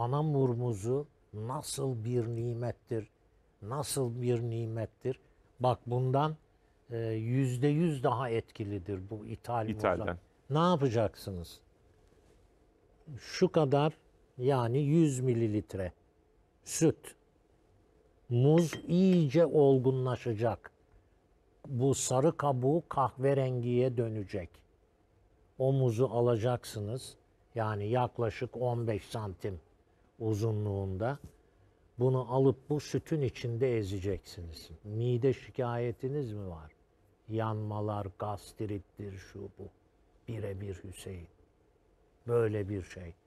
ana murmuzu nasıl bir nimettir, nasıl bir nimettir. Bak bundan e, yüzde yüz daha etkilidir bu ithal İthalden. Ne yapacaksınız? Şu kadar yani 100 mililitre süt. Muz iyice olgunlaşacak. Bu sarı kabuğu kahverengiye dönecek. O muzu alacaksınız. Yani yaklaşık 15 santim uzunluğunda. Bunu alıp bu sütün içinde ezeceksiniz. Mide şikayetiniz mi var? Yanmalar, gastrittir, şu bu. Birebir Hüseyin. Böyle bir şey.